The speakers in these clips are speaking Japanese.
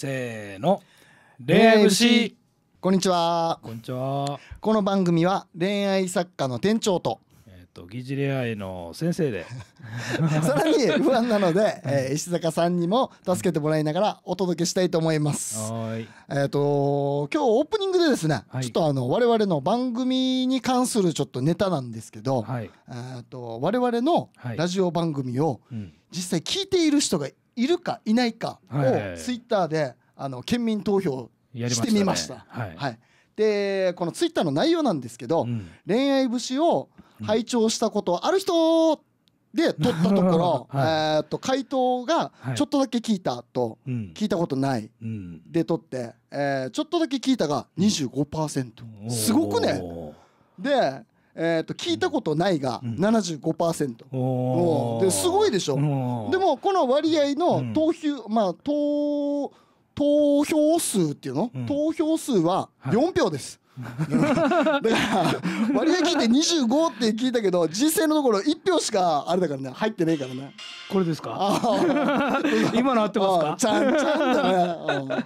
せーの恋愛節こんにちはこんにちはこの番組は恋愛作家の店長とえっ、ー、と疑似恋愛の先生で さらに不安なので、えー、石坂さんにも助けてもらいながらお届けしたいと思いますはいえっ、ー、と今日オープニングでですね、はい、ちょっとあの我々の番組に関するちょっとネタなんですけど、はい、えっと我々のラジオ番組を、実際聞いている人がいるかいないかをツイッターであの県民投票してみました。はい、でこのツイッターの内容なんですけど、恋愛節を拝聴したことある人で取ったところ、えっと回答がちょっとだけ聞いたと、聞いたことない、で取って、えちょっとだけ聞いたが25%、すごくねでえー、と聞いたことないが75%、うん、ですごいでしょでもこの割合の投票、まあ投投票数っていうの、投票数は4票です、だから割合聞いて25って聞いたけど実際のところ1票しかあれだからね入ってないからねこれですか 今の合ってますかちゃんちゃんだね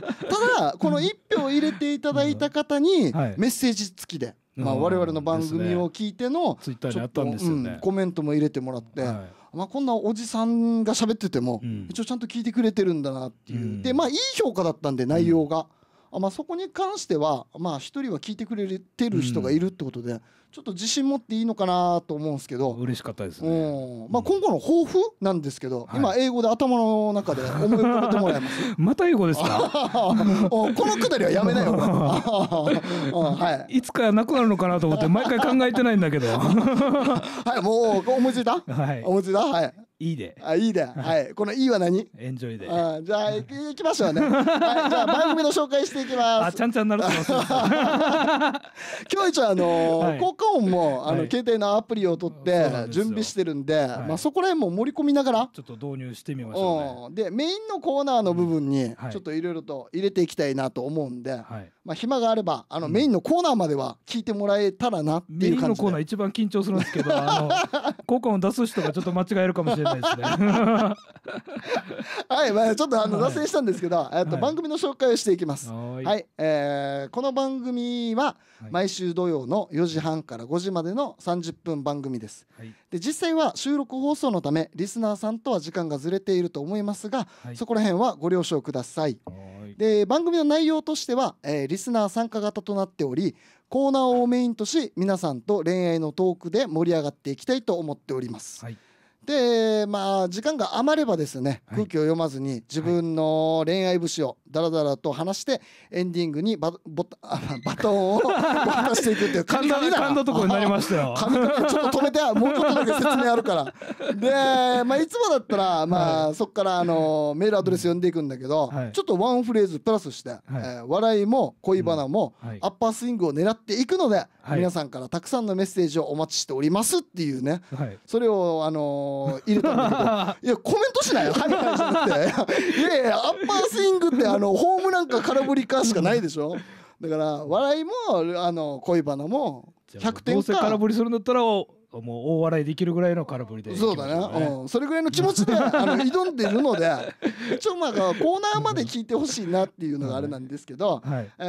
ただこの1票入れていただいた方にメッセージ付きでまあ、我々の番組を聞いての、ツイッターにあったんですよね、コメントも入れてもらって、まあ、こんなおじさんが喋ってても、一応ちゃんと聞いてくれてるんだなっていう、でまあいい評価だったんで内容が、あ、まあ、そこに関しては、まあ、1人は聞いてくれてる人がいるってことで、うん、ちょっと自信持っていいのかなと思うんですけど嬉しかったですね、うん、まあ、今後の抱負なんですけど、今英語で頭の中で思い浮かべてもらいます また英語ですか このくだりはやめなよ、はい、いつかなくなるのかなと思って毎回考えてないんだけどはいもう思いついた、はい、思いついたはいいいで。あ、いいで。はい。このいいは何エンジョイで。あじゃあ、いきましょね。はい。じゃあ、番組の紹介していきます。あ、ちゃんちゃんなると今日一応、あの、効果音も、あの、携帯のアプリを取って、準備してるんで、まあ、そこら辺も盛り込みながら。ちょっと導入してみましょう。で、メインのコーナーの部分に、ちょっといろいろと入れていきたいなと思うんで、はい。まあ、暇があればあのメインのコーナーまでは聞いてもらえたらなっていう感じで、うん、メインのコーナー一番緊張するんですけどあの 効果音出す人がちょっと間違えるかもしれないですね はい、まあ、ちょっとあの脱線したんですけど、はい、と番組の紹介をしていきますはい、はい、えー、この番組は毎週土曜の4時半から5時までの30分番組です、はい、で実際は収録放送のためリスナーさんとは時間がずれていると思いますが、はい、そこら辺はご了承ください、、で番組の内容としては、えー、リスナー参加型となっておりコーナーをメインとし皆さんと恋愛のトークで盛り上がっていきたいと思っております、はい、でまあ時間が余ればですね、空気を読まずに自分の恋愛節をだらだらと話してエンディングにバボバトンを渡 していくっていう簡単なとこになりましたよちょっと止めてもうちょっとだけ説明あるからで、まあ、いつもだったら、まあそこからあのメールアドレス読んでいくんだけど、ちょっとワンフレーズプラスして、え笑いも恋バナも、アッパースイングを狙っていくので、はい、皆さんからたくさんのメッセージをお待ちしておりますっていうね、はい、それを、あのー、入れたんだけど いやコメントしないよ「はいはい」じゃなくていやいやアッパースイングってあのホームランか空振りかしかないでしょだから笑いもあの恋バナも100点かどうせ空振りするんだったらもう大笑いできるぐらいの空振りで、ね、そうだね、うん、それぐらいの気持ちであの挑んでるのでちょ まあコーナーまで聞いてほしいなっていうのがあれなんですけど、はい、え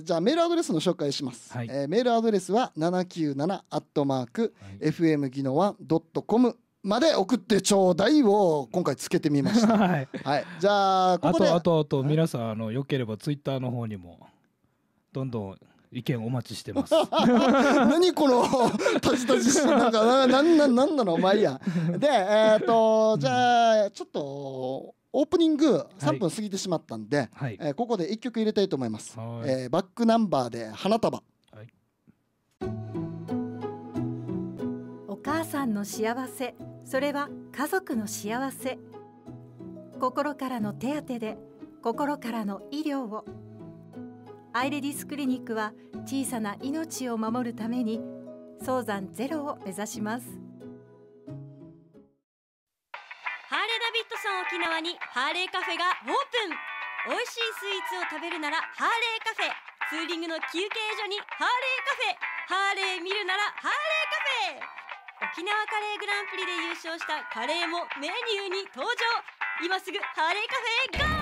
ー、じゃあメールアドレスの紹介します、はい、えー、メールアドレスは797アットマーク FM 技能はドットコムまで送ってちょうだいを今回つけてみました はい、はい、じゃあここであとあとあと皆さんあのよければツイッターの方にもどんどん意見お待ちしてます 何このタジタジしてなんかなんなんなんなのまあいいやでえっ、ー、とじゃあちょっとオープニング3分過ぎてしまったんで、はい、えー、ここで1曲入れたいと思います、い、えー、バックナンバーで花束、はい、お母さんの幸せそれは家族の幸せ心からの手当で心からの医療をアイレディスクリニックは小さな命を守るために早産ゼロを目指しますハーレーダビッドソン沖縄にハーレーカフェがオープン美味しいスイーツを食べるならハーレーカフェツーリングの休憩所にハーレーカフェハーレー見るならハーレーカフェ沖縄カレーグランプリで優勝したカレーもメニューに登場今すぐハーレーカフェへゴー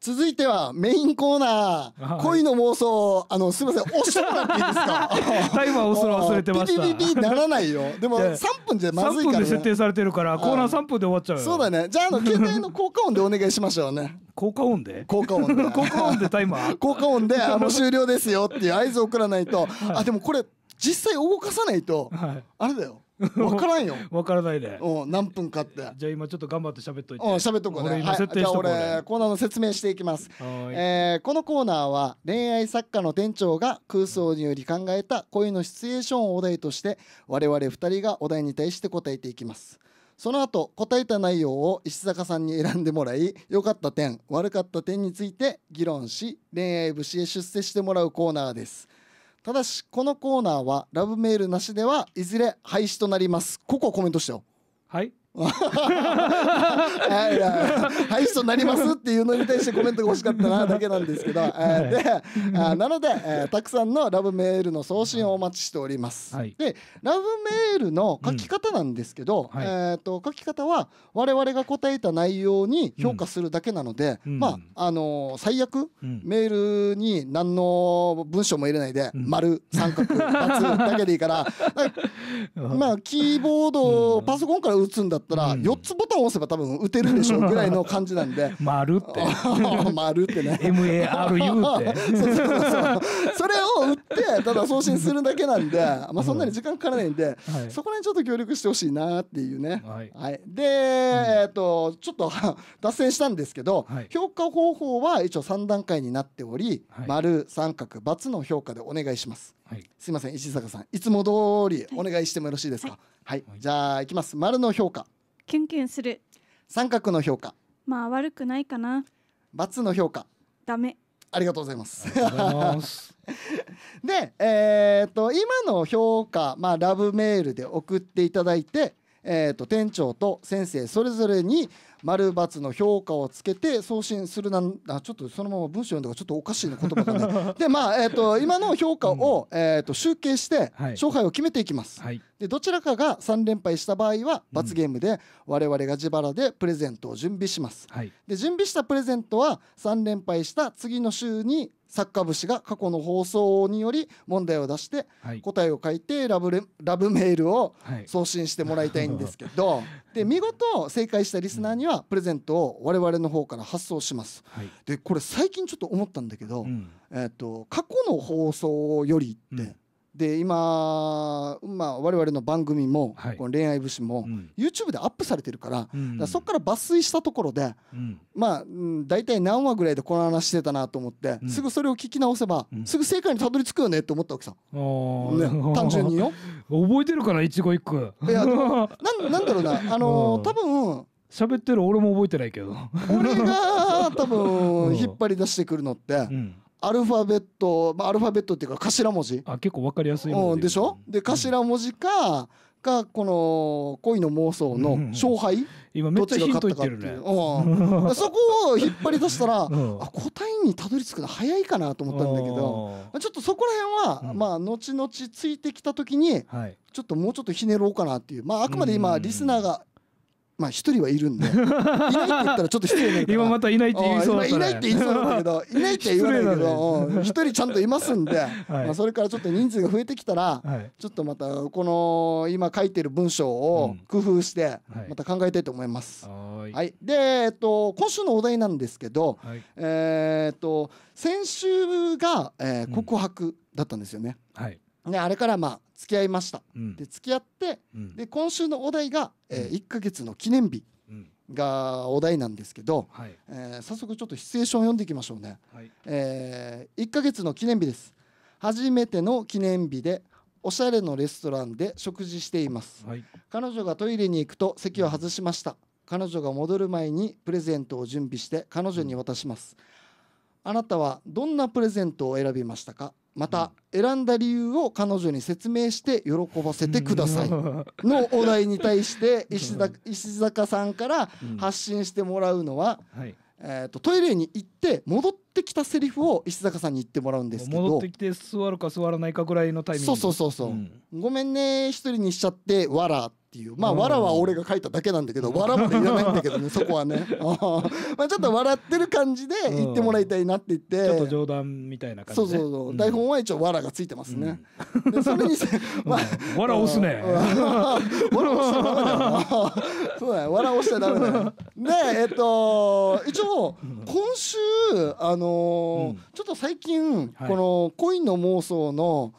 続いてはメインコーナー、恋の妄想あのすみません押してもらっていいですか タイマー押すの忘れてましたピピピピならないよでも3分じゃまずいから、ね、設定されてるからコーナー3分で終わっちゃうそうだねじゃああの携帯の 効果音でお願いしましょうね効果音で効果音で効果音でタイマー 効果音であの終了ですよっていう合図を送らないと、あでもこれ実際動かさないと、あれだよ分 からんよ分からないで、ね、お何分かってじゃあ今ちょっと頑張って喋っといて喋っとこうね、はい、じゃあ俺コーナーの説明していきます、はい、えー、このコーナーは恋愛作家の店長が空想により考えた恋のシチュエーションをお題として我々2人がお題に対して答えていきますその後答えた内容を石坂さんに選んでもらい良かった点悪かった点について議論し恋愛節へ出世してもらうコーナーですただしこのコーナーはラブメールなしではいずれ廃止となりますここコメントしてよはいはいはいはいそうなりますっていうのに対してコメントが欲しかったなだけなんですけど、はい、であなので、えー、たくさんのラブメールの送信をお待ちしております、はい、でラブメールの書き方なんですけど、うんはい、えーと、と書き方は我々が答えた内容に評価するだけなので、うん、まああのー、最悪、うん、メールに何の文章も入れないで、丸三角×だけでいいからまあキーボードをパソコンから打つんだだったら、4つボタンを押せば多分打てるでしょうぐらいの感じなんで。丸って。丸ってね。MARU って。それを打って、ただ送信するだけなんで、まあそんなに時間かからないんで、そこら辺ちょっと協力してほしいなっていうね。はい。で、えっと、ちょっと脱線したんですけど、評価方法は一応3段階になっており、丸、三角、×の評価でお願いします。はい、すいません石坂さんいつも通りお願いしてもよろしいですかはい、じゃあいきます丸の評価キュンキュンする三角の評価まあ悪くないかな×の評価ダメありがとうございます。で、えー、っと今の評価、まあ、ラブメールで送っていただいてえーと、店長と先生それぞれに丸×の評価をつけて送信するなんあちょっとそのまま文章読んだからちょっとおかしいな言葉がね でまあ、えーと、今の評価を、うん、えーと、集計して勝敗を決めていきます、はい、でどちらかが3連敗した場合は罰ゲームで我々が自腹でプレゼントを準備します、はい、で準備したプレゼントは3連敗した次の週に作家節が過去の放送により問題を出して答えを書いてラブレラブメールを送信してもらいたいんですけど、はい、で見事正解したリスナーにはプレゼントを我々の方から発送します。はい、でこれ最近ちょっと思ったんだけど、うん、えーと過去の放送よりって、うんで今、まあ、我々の番組も、はい、この恋愛節も、うん、YouTube でアップされてるからうん、らそこから抜粋したところで、うん、まあ、大体何話ぐらいでこの話してたなと思って、すぐそれを聞き直せば、すぐ正解にたどり着くよねって思ったわけさ、ね、単純によ覚えてるから一期一句いやななんだろうな あのー、多分喋ってる俺も覚えてないけど俺が 多分引っ張り出してくるのって、うんアルファベット、まあ、アルファベットっていうか頭文字あ結構わかりやすいもん、うん、でしょで頭文字か、かこの恋の妄想の勝敗、今めっちゃヒント言ってるね、うん、そこを引っ張り出したら、あ答えにたどり着くの早いかなと思ったんだけどちょっとそこら辺は、まあ後々ついてきた時に、ちょっともうちょっとひねろうかなっていうまああくまで今リスナーがまあ一人はいるんで いないって言ったらちょっと失礼な今またいないって言いそうだいないって言いそうだけどいないって言わないけど一、人ちゃんといますんで、はい、まあそれからちょっと人数が増えてきたら、はい、ちょっとまたこの今書いてる文章を工夫してまた考えたいと思います。はい、はい、で、えっと、今週のお題なんですけど、えっと先週が、えー、告白だったんですよね。うん、はいね、あれからまあ付き合いました、うん、で付き合って、うん、で今週のお題が、えー、1か月の記念日がお題なんですけど、はい、えー、早速ちょっとシチュエーションを読んでいきましょうね、はい、えー、1か月の記念日です初めての記念日でおしゃれのレストランで食事しています、はい、彼女がトイレに行くと席を外しました、彼女が戻る前にプレゼントを準備して彼女に渡します、あなたはどんなプレゼントを選びましたかまた選んだ理由を彼女に説明して喜ばせてくださいのお題に対して石坂さんから発信してもらうのは、はいえーと、トイレに行って戻ってきたセリフを石坂さんに言ってもらうんですけど戻ってきて座るか座らないかぐらいのタイミングそうそうそうそう、うん、ごめんね一人にしちゃって「わら」っていうまあ「わら」は俺が書いただけなんだけど「わら」までいらないんだけどね そこはねまあちょっと笑ってる感じで言ってもらいたいなって言って、ちょっと冗談みたいな感じでそうそうそう、うん、台本は一応「わら」がついてますね、うん、でそれに、まあ、わら押すねわら押すままだよそうだよ笑おしちダメだよ でえっと一応今週あのーうん、ちょっと最近、はい、この恋の妄想の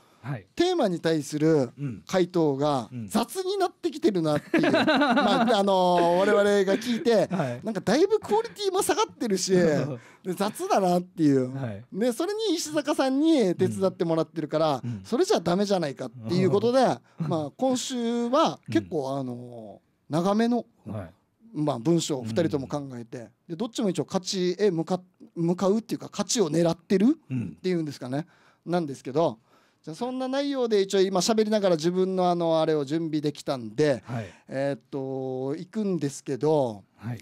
テーマに対する回答が雑になってきてるなっていう、うん、まああのー、我々が聞いて、はい、なんかだいぶクオリティも下がってるし 雑だなっていう、はい、でそれに石坂さんに手伝ってもらってるから、うん、それじゃダメじゃないかっていうことで、まあ、今週は結構あのー長めの、はいまあ、文章を2人とも考えて、でどっちも一応勝ちへ向か向かうっていうか勝ちを狙ってるっていうんですかね、なんですけどじゃそんな内容で一応今喋りながら自分のあのあれを準備できたんで、えっと行くんですけど、はい、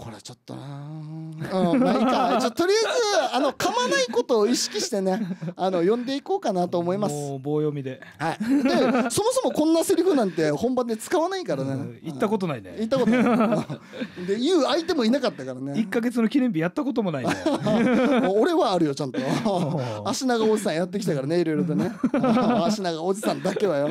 これちょっとなうんまあいいかちょとりあえずあの噛まないことを意識してねあの呼んでいこうかなと思いますもう棒読みで,、はい、でそもそもこんなセリフなんて本番で使わないからね言ったことないね言ったことないで言う相手もいなかったからね1か月の記念日やったこともないね 俺はあるよちゃんと 足長おじさんやってきたからねいろいろとね 足長おじさんだけはよ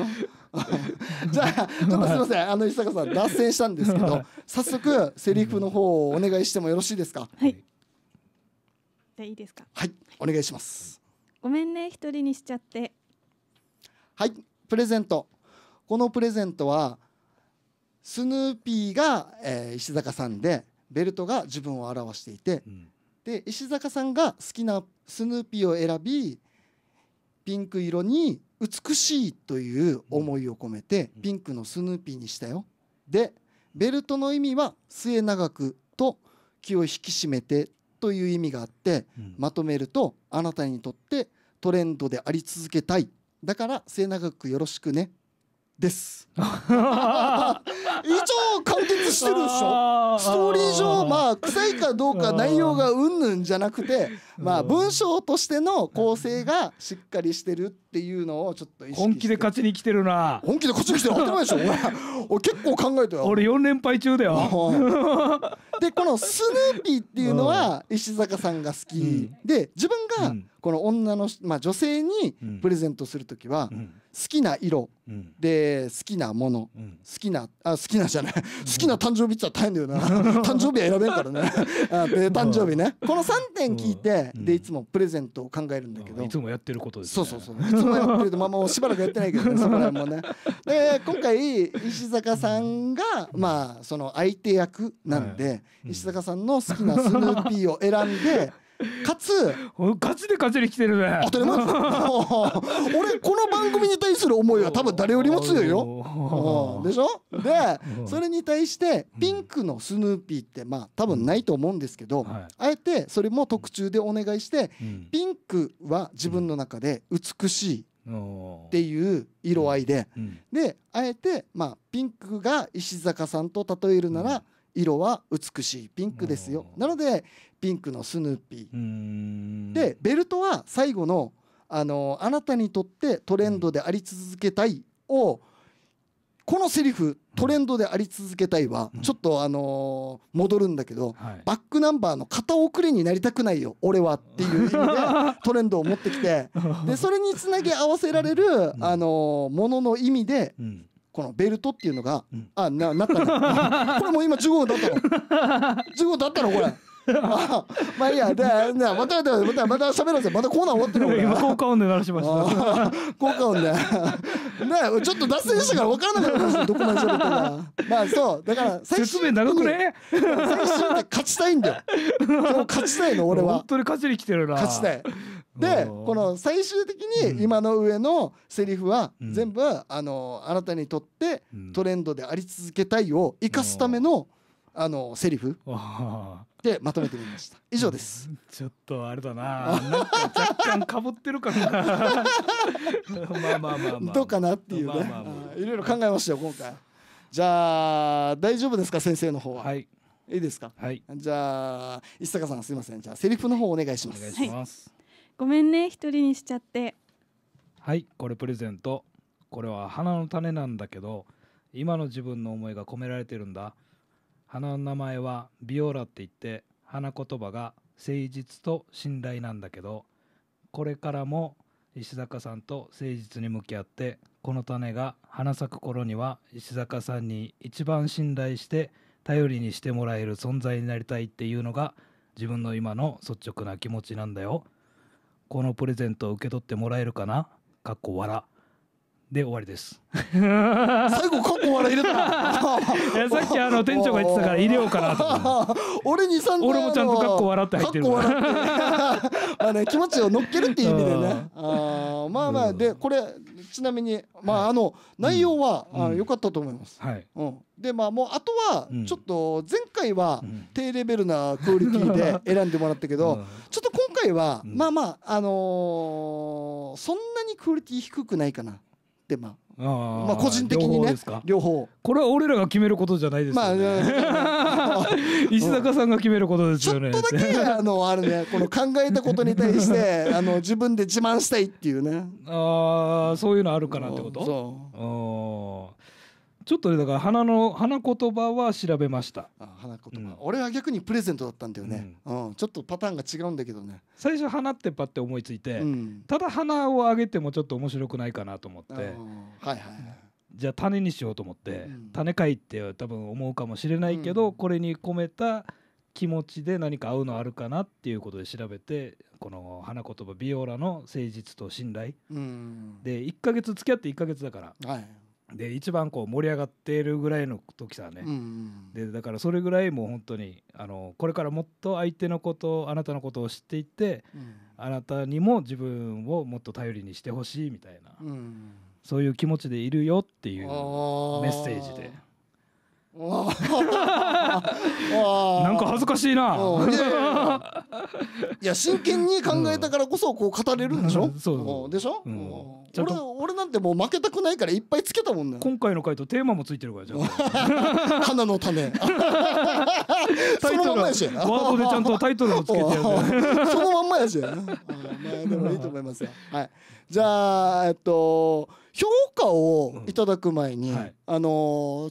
じゃあちょっとすいませんあの石坂さん脱線したんですけど 早速セリフの方をお願いしてもよろしいですかはいじゃいいですかはいお願いしますごめんね一人にしちゃってはいプレゼントこのプレゼントはスヌーピーが、えー、石坂さんでベルトが自分を表していて、うん、で石坂さんが好きなスヌーピーを選びピンク色に美しいという思いを込めてピンクのスヌーピーにしたよ。でベルトの意味は末永くと気を引き締めてという意味があって、まとめるとあなたにとってトレンドであり続けたいだから末永くよろしくねです。応完結してるでしょストーリー上まあ臭いかどうか内容がうんぬんじゃなくてまあ文章としての構成がしっかりしてるっていうのをちょっと本気で勝ちに来てるな本気で勝ちに来てる当たり前でしょ俺結構考えたよ俺4連敗中だよでこのスヌーピーっていうのは石坂さんが好き、うん、で自分がこの女の、まあ、女性にプレゼントする時は、好きな色、で好きなもの、好きなあ好ききなない好きな誕生日って言ったら大変だよな誕生日は選べんからね 誕生日ねこの3点聞いてでいつもプレゼントを考えるんだけどいつもやってることです、ね、そうそうそういつもやってるまあもうしばらくやってないけどね そこら辺もねで今回石坂さんがまあその相手役なんで、石坂さんの好きなスヌーピーを選んでかつガチでガチで来てるね当たり前 俺この番組に対する思いは多分誰よりも強いよでしょでそれに対してピンクのスヌーピーってまあ多分ないと思うんですけど、あえてそれも特注でお願いして、ピンクは自分の中で美しいっていう色合いで、であえてまあピンクが石坂さんと例えるなら、色は美しいピンクですよなのでピンクのスヌーピーでベルトは最後のあの「あなたにとってトレンドであり続けたい」をこのセリフトレンドであり続けたいは、ちょっとあの戻るんだけど、バックナンバーの片遅れになりたくないよ俺はっていう意味で トレンドを持ってきてでそれにつなぎ合わせられる、あのものの意味で、このベルトっていうのが、うん、あななったのこれもう今15だったの 15だったのこれまあいいやででまたまたまたまた喋ろうぜまたコーナー終わってる 今効果音で鳴らしました効果音でねちょっと脱線したから分からなかったですどこまで喋ったかまあそうだから最終的長くね最終面勝ちたいんだよ勝ちたいの俺は本当に勝ちに来てるな勝ちたいでこの最終的に今の上のセリフは全部、うん、あのあなたにとってトレンドであり続けたいを生かすための、あのセリフ。でまとめてみました以上です、ちょっとあれだななんか若干かぶってるかなまあまあまあ、まあ、どうかなっていうね、まあまあまあ、いろいろ考えましたよ今回じゃあ大丈夫ですか先生の方ははいいいですかはいじゃあ石坂さんすみませんじゃあセリフの方お願いしますお願いします、ごめんね一人にしちゃってはいこれプレゼントこれは花の種なんだけど今の自分の思いが込められてるんだ花の名前はビオラって言って花言葉が誠実と信頼なんだけどこれからも石坂さんと誠実に向き合ってこの種が花咲く頃には石坂さんに一番信頼して頼りにしてもらえる存在になりたいっていうのが自分の今の率直な気持ちなんだよこのプレゼントを受け取ってもらえるかなかっこ笑で終わりです最後カッコ笑入れた さっきあの店長が言ってたから入れようかなと俺に3俺もちゃんとカッコ笑って入ってるからあね気持ちを乗っけるっていう意味でねあまあまあでこれちなみにまああの内容は良かったと思います、はいうん、でまあもうあとはちょっと前回は低レベルなクオリティで 選んでもらったけどちょっと今回はまあまああのそんなにクオリティ低くないかなってまあまあ個人的にね両方これは俺らが決めることじゃないですよね、まあ、石坂さんが決めることですよねちょっとだけ あのあるねこの考えたことに対して あの自分で自慢したいっていうねああそういうのあるかなってことそうちょっとだから花の花言葉は調べましたあ花言葉、うん俺は逆にプレゼントだったんだよね、うんちょっとパターンが違うんだけどね、最初花ってパって思いついて、うん、ただ花をあげてもちょっと面白くないかなと思ってはいはいじゃあ種にしようと思って、うん種かいって多分思うかもしれないけど、うんこれに込めた気持ちで何か合うのあるかなっていうことで調べてこの花言葉ビオラの誠実と信頼うんで1ヶ月付き合って1ヶ月だからはいで一番こう盛り上がっているぐらいの時さね、うんうん、でだからそれぐらいもう本当にあのこれからもっと相手のことあなたのことを知っていって、うん、あなたにも自分をもっと頼りにしてほしいみたいな、うんそういう気持ちでいるよっていうメッセージで。なんか恥ずかしいな。いや 真剣に考えたからこそこう語れるんでしょ。うそうでしょ。うん、俺俺なんてもう負けたくないからいっぱいつけたもんね。今回の回とテーマもついてるからじゃ花の種。そのまんまやし。ワードでちゃんとタイトルもつけてそのまんまやし。まあでもいいと思いますよ。はい。じゃあえっと。評価をいただく前に、うんはい、あの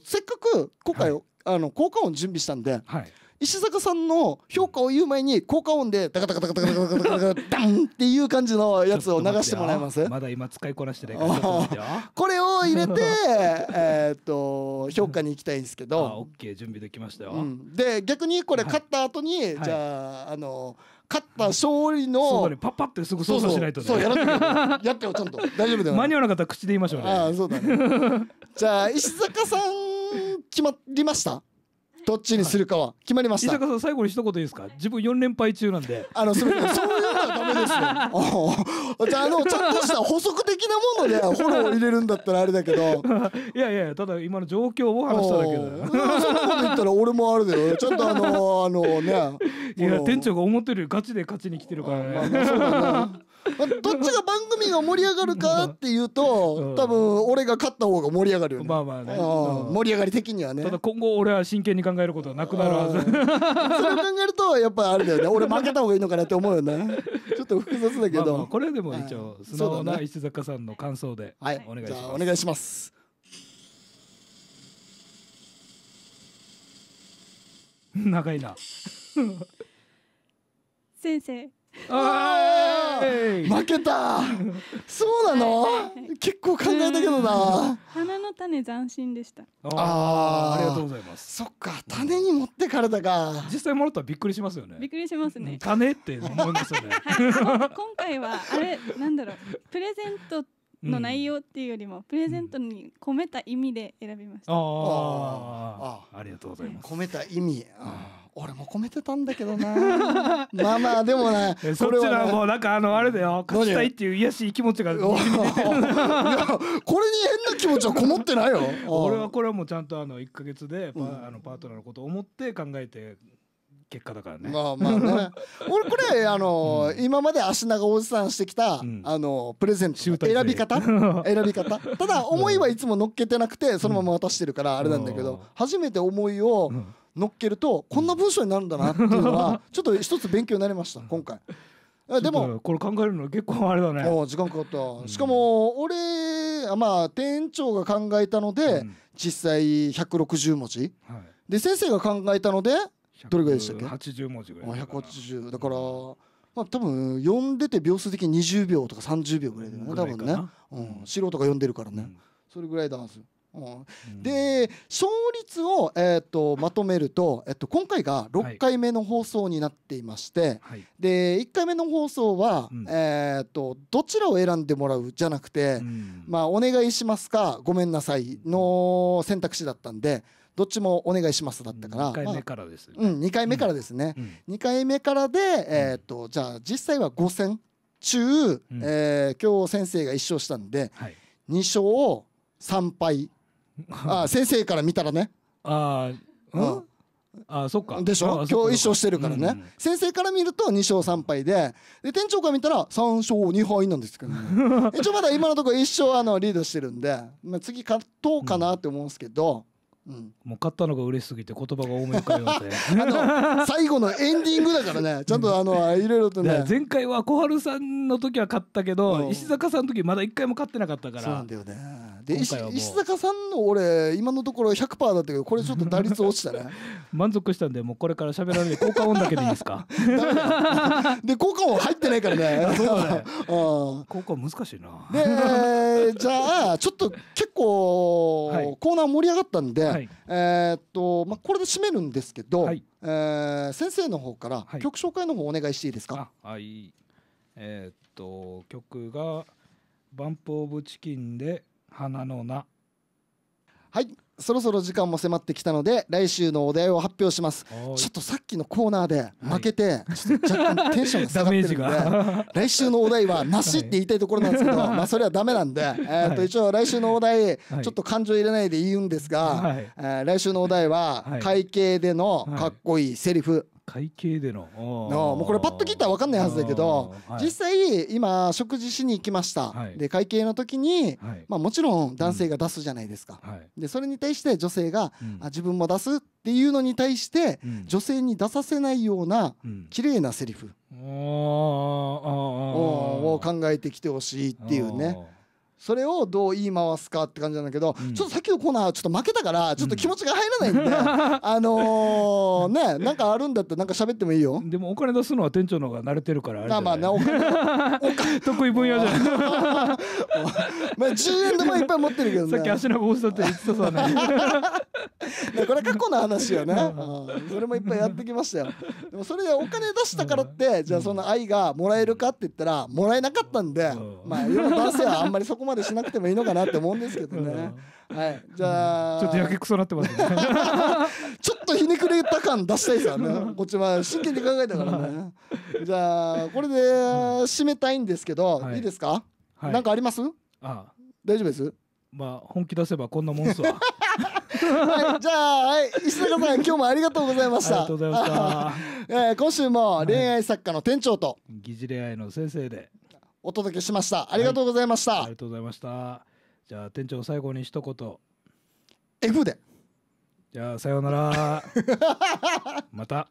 ー、せっかく今回、はい、あの効果音準備したんで、はい、石坂さんの評価を言う前に効果音でダカダカダカダカダカダカダンっていう感じのやつを流してもらいますまだ今使いこなしてないから これ入れて えっと評価に行きたいんですけどあオッケー準備できましたよ、うん、で逆にこれ勝った後に、はい、じゃああの勝った勝利の、ね、パッパってすぐ操作しないとねそうやらなきやってよちゃんと大丈夫だよ間に合わなかったら口で言いましょうねああそうだねじゃあ石坂さん決まりましたどっちにするかは決まりました、はい、石坂さん最後に一言いいですか自分四連敗中なんであのすそういうはダメですよあのちゃんとした補足的なものでフォローを入れるんだったらあれだけど いやいやただ今の状況を話しただけだそんなこと言ったら俺もあるだよちょっとあの あのねいや店長が思ってるよりガチで勝ちに来てるからね、まあどっちが番組が盛り上がるかっていうと、多分俺が勝った方が盛り上がるよね。まあまあね。盛り上がり的にはね。ただ今後俺は真剣に考えることはなくなるはず。それを考えるとやっぱあれだよね。俺負けた方がいいのかなって思うよね。ちょっと複雑だけど、まあ、これでも一応、素直な石坂さんの感想で、お願いしますお願いします 長いな 先生負けたそうなの、はいはいはい、結構考えたけどな花の種斬新でしたああありがとうございますそっか種に持ってかれたか実際もらったらびっくりしますよねびっくりしますね種って思うんですよね 今回はあれなんだろうプレゼントの内容っていうよりも、プレゼントに込めた意味で選びました、ああありがとうございます込めた意味俺も込めてたんだけどな まあまあでもね そっちはもうなんかあのあれだよ勝ちたいっていう癒しい気持ちが これに変な気持ちはこもってないよ俺はこれはもうちゃんとあの一か月でパ,、あのパートナーのことを思って考えて結果だからね。まあまあね。俺これあの、うん、今まで足長おじさんしてきた、うん、あのプレゼント選び方 選び方。ただ思いはいつも乗っけてなくてそのまま渡してるからあれなんだけど、うん、初めて思いを乗っけるとこんな文章になるんだなっていうのはちょっと一つ勉強になりました今回。でもこれ考えるの結構あれだね時間かかった、しかも俺まあ店長が考えたので、実際160文字、はい、で先生が考えたのでどれぐらいでしたっけ八十文字ぐらい百八十。だから、まあ、多分読んでて秒数的に20秒とか30秒ぐらいだよね多分ね、うん、素人が読んでるからね、うん、それぐらいだはず、うん、で勝率を、えーと、まとめると、えっと、今回が6回目の放送になっていまして、はい、で1回目の放送は、うん、えーと、とどちらを選んでもらうじゃなくて、まあ、お願いしますかごめんなさいの選択肢だったんでどっちもお願いしますだったから2回目からですね、まあ、うん2回目からですね、うん、2回目からで、えっとじゃあ実際は5戦中、うん、えー、今日先生が1勝したんで、はい、2勝3敗 あ先生から見たらねああうんあそっかでしょ今日1勝してるからね、うん、先生から見ると2勝3敗でで店長から見たら3勝2敗なんですけど、ね、一応まだ今のところ1勝あのリードしてるんで、まあ、次勝とうかなって思うんですけど、うん、もう買ったのが嬉しすぎて言葉が多めに変えよう最後のエンディングだからねちゃんとあのいろいろとね前回は小春さんの時は買ったけど、うん、石坂さんの時まだ一回も買ってなかったからそうなんだよねで石坂さんの俺今のところ100%だったけどこれちょっと打率落ちたね 満足したんでもうこれから喋られる効果音だけでいいですか で効果音入ってないからね。そうだね。高校難しいな。で、じゃあちょっと結構、コーナー盛り上がったんで、えっとまあこれで締めるんですけど、はえ先生の方から曲紹介の方お願いしていいですか。はい。えっと曲がバンプオブチキンで花の名。はいそろそろ時間も迫ってきたので来週のお題を発表しますちょっとさっきのコーナーで負けて、ちょっと若干テンションが下がってるんで来週のお題はなしって言いたいところなんですけどまあそれはダメなんで、えと一応来週のお題、ちょっと感情入れないで言うんですが、はい、え来週のお題は会計でのかっこいいセリフ、会計でのもうこれパッと聞いたら分かんないはずだけど、はい、実際今食事しに行きました、はい、で会計の時に、はい、まあ、もちろん男性が出すじゃないですか、うん、でそれに対して女性が、うん、あ自分も出すっていうのに対して、うん、女性に出させないような綺麗なセリフを考えてきてほしいっていうね。それをどう言い回すかって感じなんだけど、うん、ちょっとさっきのコーナーちょっと負けたからちょっと気持ちが入らないんで、うん、あのねなんかあるんだったらなんか喋ってもいいよでもお金出すのは店長の方が慣れてるからあれあまあねお金 得意分野じゃんまあ10円もいっぱい持ってるけどねさっき足の帽子たって言ってたさ ねこれ過去の話よね、それもいっぱいやってきましたよでもそれでお金出したからって、じゃあその愛がもらえるかって言ったらもらえなかったんで、まあ世の出せはあんまりそこまでまでしなくてもいいのかなって思うんですけどね、はいじゃあ、ちょっとやけくそなってますね ちょっとひねくれた感出したいですよねこっちは真剣に考えたからねじゃあこれで締めたいんですけど、はい、いいですか、はい、なんかありますあ大丈夫ですまあ本気出せばこんなもんすわ はい、じゃあ、はい、石坂さん、今日もありがとうございました。ありがとうございました。えー、今週も恋愛作家の店長と、疑似恋愛の先生で。お届けしましたありがとうございました、はい、ありがとうございましたじゃあ店長最後に一言 F でじゃあさようなら また